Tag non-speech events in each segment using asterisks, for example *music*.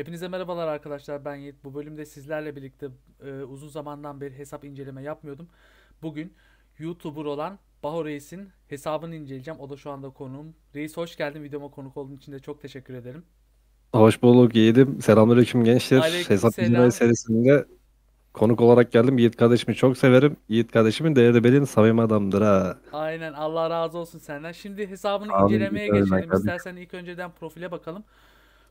Hepinize merhabalar arkadaşlar ben Yiğit. Bu bölümde sizlerle birlikte e, uzun zamandan beri hesap inceleme yapmıyordum. Bugün YouTuber olan Baho Reis'in hesabını inceleyeceğim. O da şu anda konuğum. Reis hoş geldin videoma konuk olduğun için de çok teşekkür ederim. Hoş bulduk Yiğit'im. Selamünaleyküm gençler. Aleyküm hesap inceleme serisinde konuk olarak geldim. Yiğit kardeşimi çok severim. Yiğit kardeşimin değerli benim samimi adamdır ha. Aynen Allah razı olsun senden. Şimdi hesabını Amin, incelemeye geçelim. Kardeşim. İstersen ilk önceden profile bakalım.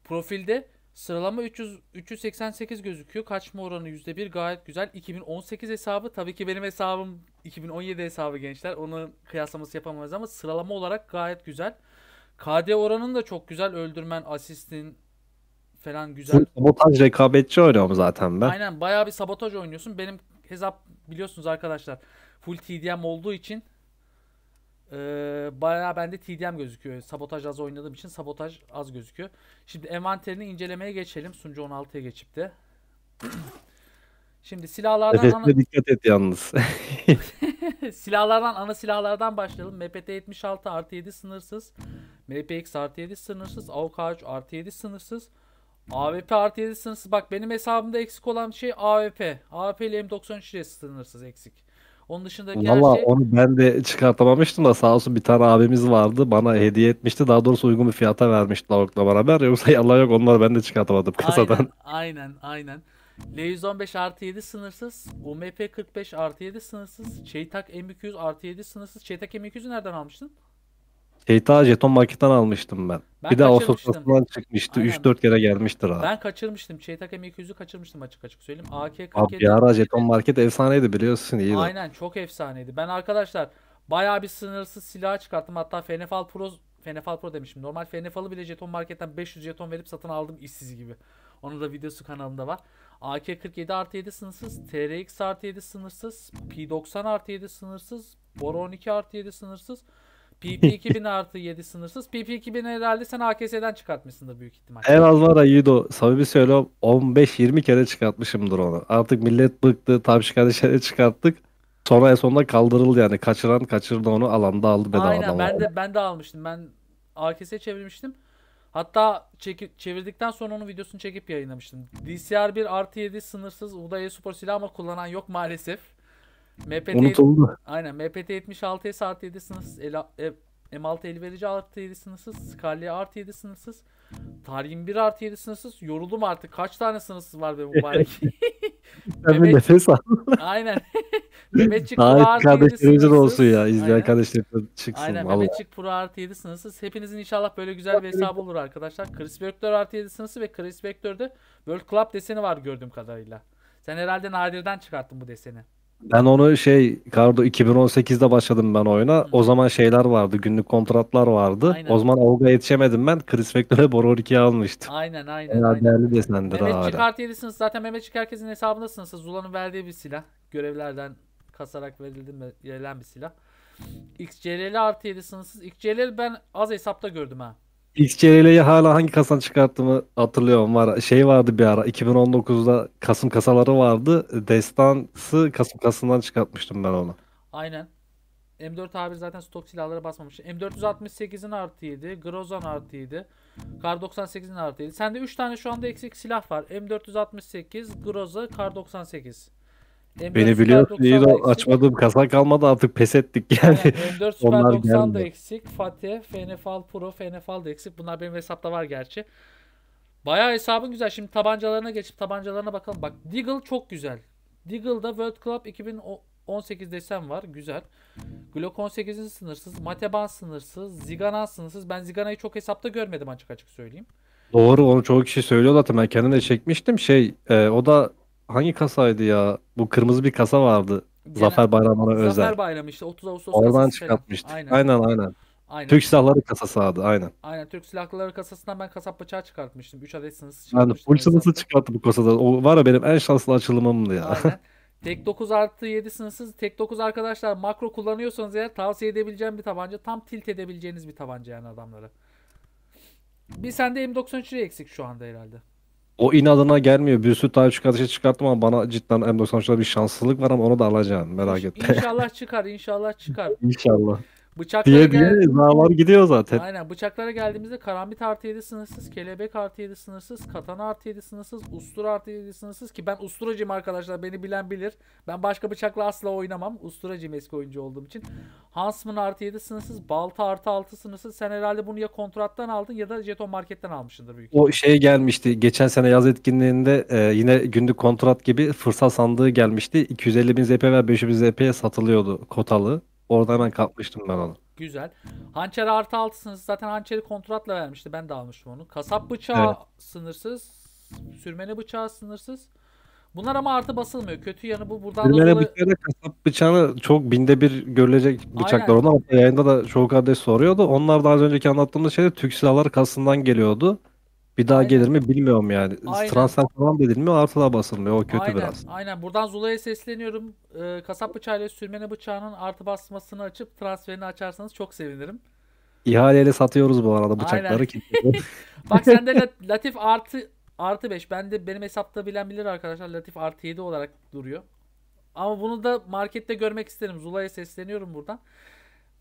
Profilde Sıralama 300, 388 gözüküyor. Kaçma oranı %1 gayet güzel. 2018 hesabı tabii ki benim hesabım 2017 hesabı gençler. Onu kıyaslaması yapamayız ama sıralama olarak gayet güzel. KD oranın da çok güzel. Öldürmen, asistin falan güzel. Sabotaj rekabetçi oynuyorum zaten ben. Aynen bayağı bir sabotaj oynuyorsun. Benim hesap biliyorsunuz arkadaşlar full TDM olduğu için ee, bayağı bende TDM gözüküyor. Sabotaj az oynadığım için sabotaj az gözüküyor. Şimdi envanterini incelemeye geçelim. Sunucu 16'ya geçip de. *clears throat* Şimdi silahlardan Nefesine ana... dikkat et yalnız. *laughs* silahlardan ana silahlardan başlayalım. MPT 76 artı 7 sınırsız. MPX artı 7 sınırsız. AUK 3 artı 7 sınırsız. AWP artı 7 sınırsız. Bak benim hesabımda eksik olan şey AWP. AWP ile M93 ile sınırsız eksik. Onun dışındaki Valla her onu ben de çıkartamamıştım da sağ olsun bir tane abimiz vardı bana hediye etmişti. Daha doğrusu uygun bir fiyata vermişti Lavuk'la beraber. Yoksa yalan yok onları ben de çıkartamadım *laughs* kasadan. aynen aynen aynen. L115 artı 7 sınırsız, UMP 45 artı 7 sınırsız, Çeytak M200 artı 7 sınırsız. Çeytak M200'ü nereden almıştın? Şey daha jeton marketten almıştım ben. ben bir de Ağustos çıkmıştı. 3-4 kere gelmiştir abi. Ben kaçırmıştım. Çeytak M200'ü kaçırmıştım açık açık söyleyeyim. AK-47. Abi bir ara jeton market efsaneydi biliyorsun. Iyi Aynen çok efsaneydi. Ben arkadaşlar bayağı bir sınırsız silah çıkarttım. Hatta Fenefal Pro Fenefal Pro demişim. Normal Fenefal'ı bile jeton marketten 500 jeton verip satın aldım işsiz gibi. Onun da videosu kanalımda var. AK-47 artı 7 sınırsız, TRX artı 7 sınırsız, P90 artı 7 sınırsız, Bora 12 artı 7 sınırsız. PP 2000 artı 7 sınırsız. PP 2000 herhalde sen AKS'den çıkartmışsındır büyük ihtimal. En az var ya Yiğido. Samimi söylüyorum 15-20 kere çıkartmışımdır onu. Artık millet bıktı. Tam dışarı çıkarttık. Sonra en sonunda kaldırıldı yani. Kaçıran kaçırdı onu alanda aldı bedava Aynen ben de, ben de almıştım. Ben AKS'ye çevirmiştim. Hatta çekip, çevirdikten sonra onun videosunu çekip yayınlamıştım. DCR 1 artı 7 sınırsız Uda e silahı ama kullanan yok maalesef. MPT, Unutuldu. Aynen MPT 76S 7 sınırsız. M6 elverici verici artı 7 sınırsız. Scarlet artı 7 sınırsız. Targin 1 artı 7 sınırsız. Yoruldum artık. Kaç tane sınırsız var be mübarek. *laughs* Sen bir nefes al. *laughs* Aynen. *laughs* Mehmetçik Pro artı 7 sınırsız. olsun ya. İzleyen arkadaşlar çıksın. Aynen vallahi. Mehmetçik Pro artı 7 sınırsız. Hepinizin inşallah böyle güzel bir hesabı olur arkadaşlar. Chris Vector artı 7 sınırsız ve Chris Vector'da World Club deseni var gördüğüm kadarıyla. Sen herhalde nadirden çıkarttın bu deseni. Ben onu şey Kardo 2018'de başladım ben oyuna. Hı. O zaman şeyler vardı. Günlük kontratlar vardı. Aynen. O zaman Olga yetişemedim ben. Chris McDonald'a Boror 2'yi almıştım. Aynen aynen. aynen. değerli desendir Mehmet hala. Çıkart yedisiniz. Zaten Mehmet herkesin hesabındasınız. Zula'nın verdiği bir silah. Görevlerden kasarak verildi mi, verilen bir silah. XCL'li artı 7 sınırsız. XCL'li ben az hesapta gördüm ha. XCRL'yi hala hangi kasadan çıkarttığımı hatırlıyorum. Var, şey vardı bir ara 2019'da Kasım kasaları vardı. Destansı Kasım kasından çıkartmıştım ben onu. Aynen. M4 abi zaten stok silahlara basmamış. M468'in artı 7, Grozan artı 7, Kar 98'in artı 7. Sende 3 tane şu anda eksik silah var. M468, Groza, Kar 98. M4 Beni biliyorsun iyi de açmadım kasa kalmadı artık pes ettik yani. yani M4 *laughs* Onlar 90 da eksik. Fatih, FNFAL Pro, FNFAL da eksik. Bunlar benim hesapta var gerçi. Bayağı hesabın güzel. Şimdi tabancalarına geçip tabancalarına bakalım. Bak Deagle çok güzel. Deagle'da World Club 2018 desen var. Güzel. Glock 18'in sınırsız. Mateban sınırsız. Zigana sınırsız. Ben Zigana'yı çok hesapta görmedim açık açık söyleyeyim. Doğru onu çoğu kişi söylüyor zaten ben kendime çekmiştim şey e, o da hangi kasaydı ya? Bu kırmızı bir kasa vardı. Genel, Zafer Bayramı'na özel. Zafer Bayramı işte 30 Ağustos Oradan çıkartmıştık. Aynen. aynen aynen. Aynen. Türk Silahları kasası adı aynen. Aynen Türk Silahları kasasından ben kasap bıçağı çıkartmıştım. 3 adet sınırsız çıkartmıştım. Yani full sınırsız çıkarttı bu kasada. O var ya benim en şanslı açılımımdı ya. Aynen. *laughs* Tek 9 artı 7 sınırsız. Tek 9 arkadaşlar makro kullanıyorsanız eğer tavsiye edebileceğim bir tabanca. Tam tilt edebileceğiniz bir tabanca yani adamları. Bir sende M93 eksik şu anda herhalde o inadına gelmiyor. Bir sürü tarih çıkartışı çıkarttım ama bana cidden M93'te bir şanslılık var ama onu da alacağım merak etme. İnşallah çıkar inşallah çıkar. *laughs* İnşallah. Bıçaklara diye diye cezalar gidiyor zaten. Aynen bıçaklara geldiğimizde karambit artı 7 sınırsız, kelebek artı 7 sınırsız, katana artı 7 sınırsız, ustura artı 7 sınırsız ki ben usturacıyım arkadaşlar beni bilen bilir. Ben başka bıçakla asla oynamam. Usturacıyım eski oyuncu olduğum için. Huntsman artı 7 sınırsız, balta artı 6 sınırsız. Sen herhalde bunu ya kontrattan aldın ya da jeton marketten almışsındır büyük O şey gelmişti geçen sene yaz etkinliğinde e, yine günlük kontrat gibi fırsat sandığı gelmişti. 250 bin ZP ve 500 bin ZP'ye satılıyordu kotalı. Orada hemen kalkmıştım ben onu. Güzel. Hançer artı altısınız. Zaten hançeri kontratla vermişti. Ben de almıştım onu. Kasap bıçağı evet. sınırsız. Sürmene bıçağı sınırsız. Bunlar ama artı basılmıyor. Kötü yanı bu. Buradan Sürmene dolayı... bıçağı da kasap bıçağını çok binde bir görülecek bıçaklar. Aynen. Onlar yayında da çoğu kardeş soruyordu. Onlar daha önceki anlattığımız şeyde Türk Silahlar kasından geliyordu. Bir daha Aynen. gelir mi bilmiyorum yani. Aynen. Transfer falan edilmiyor artıla basılmıyor. O kötü Aynen. biraz. Aynen. Buradan Zula'ya sesleniyorum. Ee, kasap bıçağıyla sürmene bıçağının artı basmasını açıp transferini açarsanız çok sevinirim. İhaleyle satıyoruz bu arada bıçakları. Aynen. *laughs* Bak sende Latif artı artı 5. Ben de benim hesapta bilen bilir arkadaşlar. Latif artı 7 olarak duruyor. Ama bunu da markette görmek isterim. Zula'ya sesleniyorum buradan.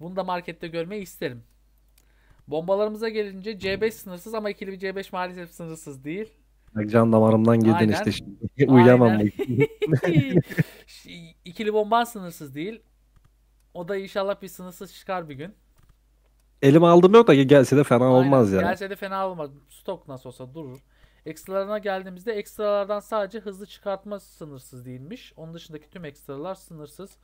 Bunu da markette görmeyi isterim. Bombalarımıza gelince C5 sınırsız ama ikili bir C5 maalesef sınırsız değil. Can damarımdan girdin Aynen. işte şimdi. *laughs* Uyuyamam. *laughs* ikili bomban sınırsız değil. O da inşallah bir sınırsız çıkar bir gün. Elim aldım yok da gelse de fena Aynen. olmaz yani. Gelse de fena olmaz. Stok nasıl olsa durur. Ekstralarına geldiğimizde ekstralardan sadece hızlı çıkartma sınırsız değilmiş. Onun dışındaki tüm ekstralar sınırsız.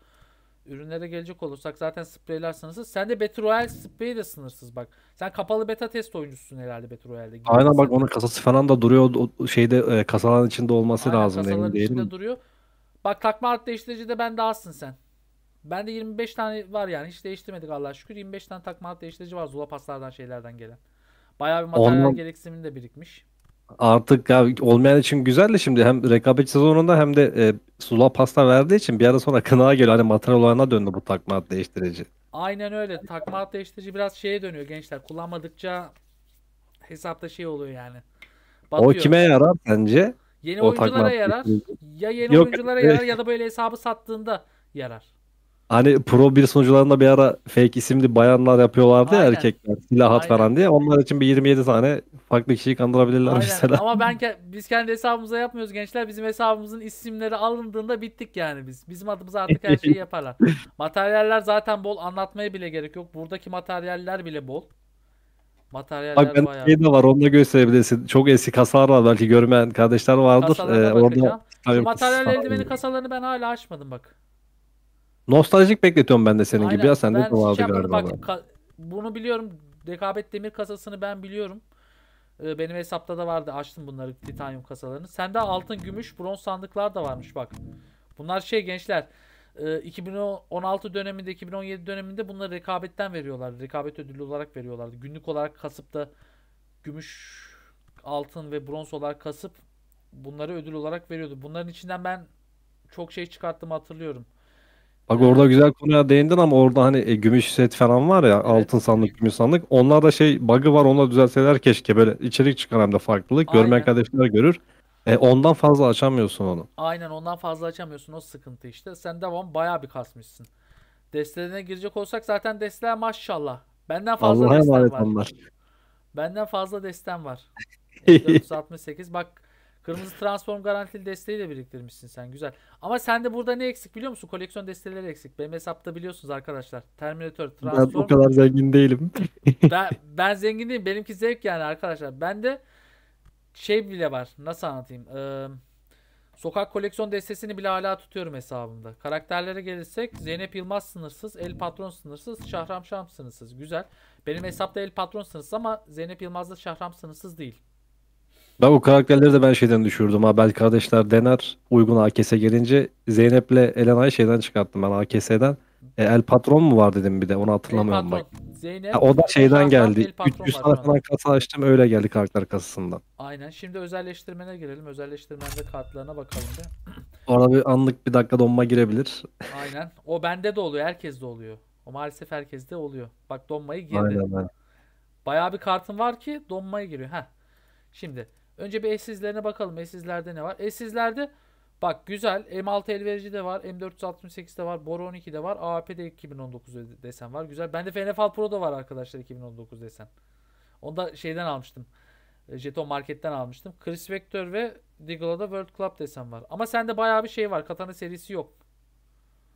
Ürünlere gelecek olursak zaten spreyler sınırsız. Sen de Battle Royale spreyi de sınırsız bak. Sen kapalı beta test oyuncusun herhalde Battle Royale'de. Gibi Aynen bak onun kasası falan da duruyor. O şeyde e, kasaların içinde olması Aynen, lazım. Kasaların içinde değilim. duruyor. Bak takma art değiştirici de bende alsın sen. Ben de 25 tane var yani. Hiç değiştirmedik Allah şükür. 25 tane takma art değiştirici var. Zula paslardan şeylerden gelen. Bayağı bir materyal Ondan... gereksimini de birikmiş. Artık ya olmayan için güzel de şimdi hem rekabet sezonunda hem de e, sula pasta verdiği için bir ara sonra kınağa *laughs* geliyor. Hani materyal olayına döndü bu takma at değiştirici. Aynen öyle. Takma at değiştirici biraz şeye dönüyor gençler. Kullanmadıkça hesapta şey oluyor yani. Batıyor. O kime yarar bence? Yeni o oyunculara yarar. Ya yeni Yok. oyunculara yarar ya da böyle hesabı sattığında yarar. Hani Pro 1 sunucularında bir ara fake isimli bayanlar yapıyorlardı Aynen. ya erkekler silah at falan diye. Onlar için bir 27 tane farklı kişiyi kandırabilirler Aynen. mesela. Ama ben *laughs* ke- biz kendi hesabımıza yapmıyoruz gençler. Bizim hesabımızın isimleri alındığında bittik yani biz. Bizim adımıza artık her şeyi yaparlar. *laughs* materyaller zaten bol anlatmaya bile gerek yok. Buradaki materyaller bile bol. Materyaller Bak ben bayağı. şey var onu da gösterebilirsin. Çok eski kasalar var belki görmeyen kardeşler vardır. Kasalara Ee, orada bakacağım. Şu Materyal sağ olun. eldiveni kasalarını ben hala açmadım bak. Nostaljik bekletiyorum ben de senin Aynen. gibi ya. Sen de bu şey abi galiba. Bak, bunu biliyorum. Rekabet demir kasasını ben biliyorum. Ee, benim hesapta da vardı. Açtım bunları titanyum kasalarını. Sende altın, gümüş, bronz sandıklar da varmış bak. Bunlar şey gençler. E, 2016 döneminde, 2017 döneminde bunları rekabetten veriyorlar. Rekabet ödülü olarak veriyorlardı. Günlük olarak kasıp da gümüş, altın ve bronz olarak kasıp bunları ödül olarak veriyordu. Bunların içinden ben çok şey çıkarttım hatırlıyorum. Bak orada güzel konuya değindin ama orada hani e, gümüş set falan var ya altın sandık gümüş sandık. Onlar da şey bug'ı var onu da düzelseler keşke böyle içerik çıkan hem de farklılık. Görmeyen kardeşler görür. E, ondan fazla açamıyorsun onu. Aynen ondan fazla açamıyorsun o sıkıntı işte. Sen devam bayağı bir kasmışsın. Destelerine girecek olsak zaten desteler maşallah. Benden fazla Allah'a desten var. onlar. Benden fazla desten var. 468 *laughs* bak Kırmızı transform garantili desteği de biriktirmişsin sen. Güzel. Ama sende burada ne eksik biliyor musun? Koleksiyon desteleri eksik. Benim hesapta biliyorsunuz arkadaşlar. Terminator, transform. Ben o kadar zengin değilim. *laughs* ben, ben zengin değilim. Benimki zevk yani arkadaşlar. Ben de şey bile var. Nasıl anlatayım? Ee, sokak koleksiyon destesini bile hala tutuyorum hesabımda. Karakterlere gelirsek Zeynep Yılmaz sınırsız, El Patron sınırsız, Şahram Şam sınırsız. Güzel. Benim hesapta El Patron sınırsız ama Zeynep Yılmaz'da Şahram sınırsız değil. Ben bu karakterleri de ben şeyden düşürdüm. Abel kardeşler dener. Uygun AKS gelince Zeynep'le Elena'yı şeyden çıkarttım ben AKS'den. E, El Patron mu var dedim bir de onu hatırlamıyorum bak. Zeynep, Ya, o da şeyden geldi. 300 var, tane kasa açtım öyle geldi karakter kasasından. Aynen. Şimdi özelleştirmene girelim. Özelleştirmende kartlarına bakalım bir. Orada bir anlık bir dakika donma girebilir. Aynen. O bende de oluyor. Herkes de oluyor. O maalesef herkes de oluyor. Bak donmayı girdi. Aynen aynen. Bayağı bir kartın var ki donmaya giriyor. Heh. Şimdi Önce bir eşsizlerine bakalım. Eşsizlerde ne var? Eşsizlerde bak güzel. M6 elverici de var. M468 de var. Boru 12 de var. de 2019 desen var. Güzel. Bende FNFL Pro da var arkadaşlar 2019 desen. Onu da şeyden almıştım. E, jeton Market'ten almıştım. Chris Vector ve Diggle'da World Club desen var. Ama sende bayağı bir şey var. Katana serisi yok.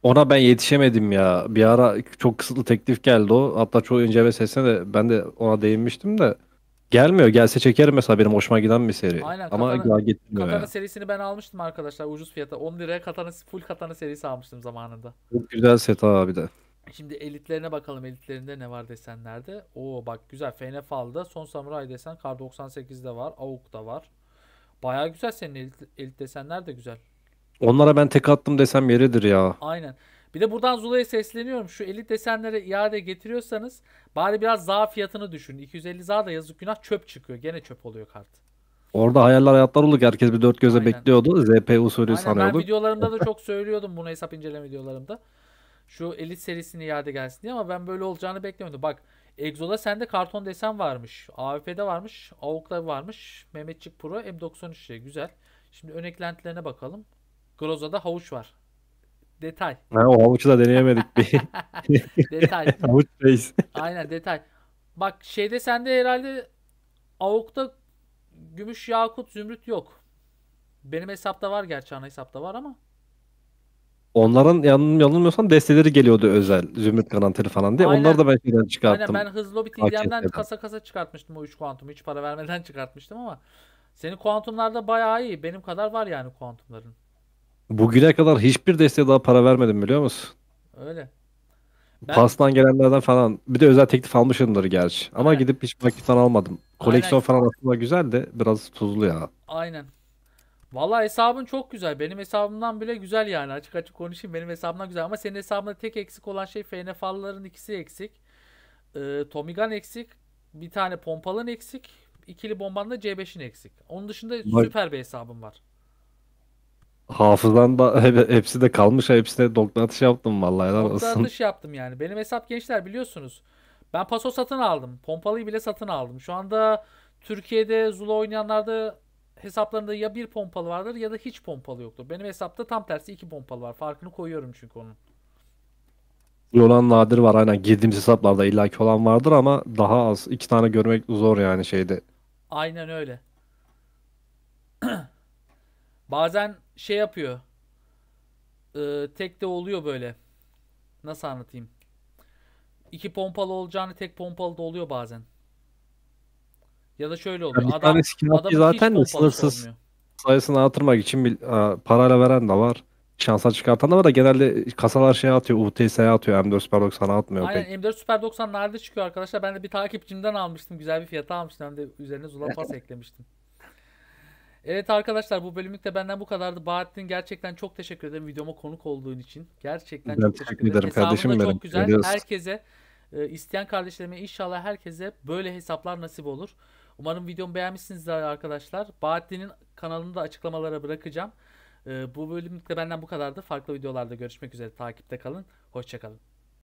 Ona ben yetişemedim ya. Bir ara çok kısıtlı teklif geldi o. Hatta çoğu inceleme sesine de ben de ona değinmiştim de. Gelmiyor. Gelse çekerim mesela benim hoşuma giden bir seri. Aynen, Ama Katana, getirmiyor Katana ya. serisini ben almıştım arkadaşlar ucuz fiyata. 10 liraya Katana, full Katana serisi almıştım zamanında. Çok güzel set abi de. Şimdi elitlerine bakalım. Elitlerinde ne var desenlerde? Oo bak güzel. FNFAL'da Son Samuray desen Kar 98'de var. Avuk da var. Baya güzel senin elit, elit desenler de güzel. Onlara ben tek attım desem yeridir ya. Aynen. Bir de buradan Zula'ya sesleniyorum. Şu elit desenlere iade getiriyorsanız bari biraz zaa fiyatını düşünün. 250 zaa da yazık günah çöp çıkıyor. Gene çöp oluyor kart. Orada hayaller hayatlar olduk. Herkes bir dört göze Aynen. bekliyordu. ZP usulü Aynen, sanıyordu. Ben videolarımda da *laughs* çok söylüyordum bunu hesap inceleme videolarımda. Şu elit serisini iade gelsin diye ama ben böyle olacağını beklemiyordum. Bak Exo'da sende karton desen varmış. AWP'de varmış. AUK'da varmış. Mehmetçik Pro M93'e güzel. Şimdi ön eklentilerine bakalım. Groza'da havuç var. Detay. *laughs* Ha, o havuçu da deneyemedik bir. *laughs* detay. *laughs* Havuç reis. Aynen detay. Bak şeyde sende herhalde avukta gümüş, yakut, zümrüt yok. Benim hesapta var gerçi ana hesapta var ama. Onların yanılm yanılmıyorsam desteleri geliyordu özel. Zümrüt garantili falan diye. Aynen. Onları da ben şeyden çıkarttım. Aynen ben hızlı bir TDM'den kasa kasa çıkartmıştım o 3 kuantumu. Hiç para vermeden çıkartmıştım ama. Senin kuantumlarda bayağı iyi. Benim kadar var yani kuantumların. Bugüne kadar hiçbir desteğe daha para vermedim biliyor musun? Öyle. Ben... Pastan gelenlerden falan. Bir de özel teklif almışımdır gerçi. Ama Aynen. gidip hiç nakitten almadım. Koleksiyon Aynen. falan aslında güzel de biraz tuzlu ya. Aynen. Vallahi hesabın çok güzel. Benim hesabımdan bile güzel yani. Açık açık konuşayım. Benim hesabımdan güzel. Ama senin hesabında tek eksik olan şey FNF'ların ikisi eksik. Ee, Tomigan eksik. Bir tane pompalın eksik. İkili bombanla C5'in eksik. Onun dışında Bak. süper bir hesabım var. Hafızdan da *laughs* hepsi de kalmış hepsine doktor atış yaptım vallahi lan Nokta olsun. atış yaptım yani. Benim hesap gençler biliyorsunuz. Ben paso satın aldım. Pompalıyı bile satın aldım. Şu anda Türkiye'de Zula oynayanlarda hesaplarında ya bir pompalı vardır ya da hiç pompalı yoktur. Benim hesapta tam tersi iki pompalı var. Farkını koyuyorum çünkü onun. Olan nadir var aynen girdiğimiz hesaplarda illaki olan vardır ama daha az. iki tane görmek zor yani şeyde. Aynen öyle. *clears throat* Bazen şey yapıyor. Ee, tek de oluyor böyle. Nasıl anlatayım? İki pompalı olacağını tek pompalı da oluyor bazen. Ya da şöyle oluyor. Ya bir adam, tane adam zaten de sınırsız olmuyor. sayısını artırmak için bir, a, parayla veren de var. Şansa çıkartan da var da genelde kasalar şey atıyor. UTS'ye atıyor. M4 Super 90'a atmıyor Aynen pek. M4 Super 90 nerede çıkıyor arkadaşlar? Ben de bir takipçimden almıştım. Güzel bir fiyata almıştım. Hem de üzerine Zula Pass *laughs* eklemiştim. Evet arkadaşlar bu bölümlük de benden bu kadardı. Bahattin gerçekten çok teşekkür ederim videoma konuk olduğun için. Gerçekten ben çok teşekkür ederim. ederim. Kardeşim Hesabın çok güzel. Ediyoruz. Herkese e, isteyen kardeşlerime inşallah herkese böyle hesaplar nasip olur. Umarım videomu beğenmişsinizdir arkadaşlar. Bahattin'in kanalını da açıklamalara bırakacağım. E, bu bölümlük de benden bu kadardı. Farklı videolarda görüşmek üzere. Takipte kalın. Hoşçakalın.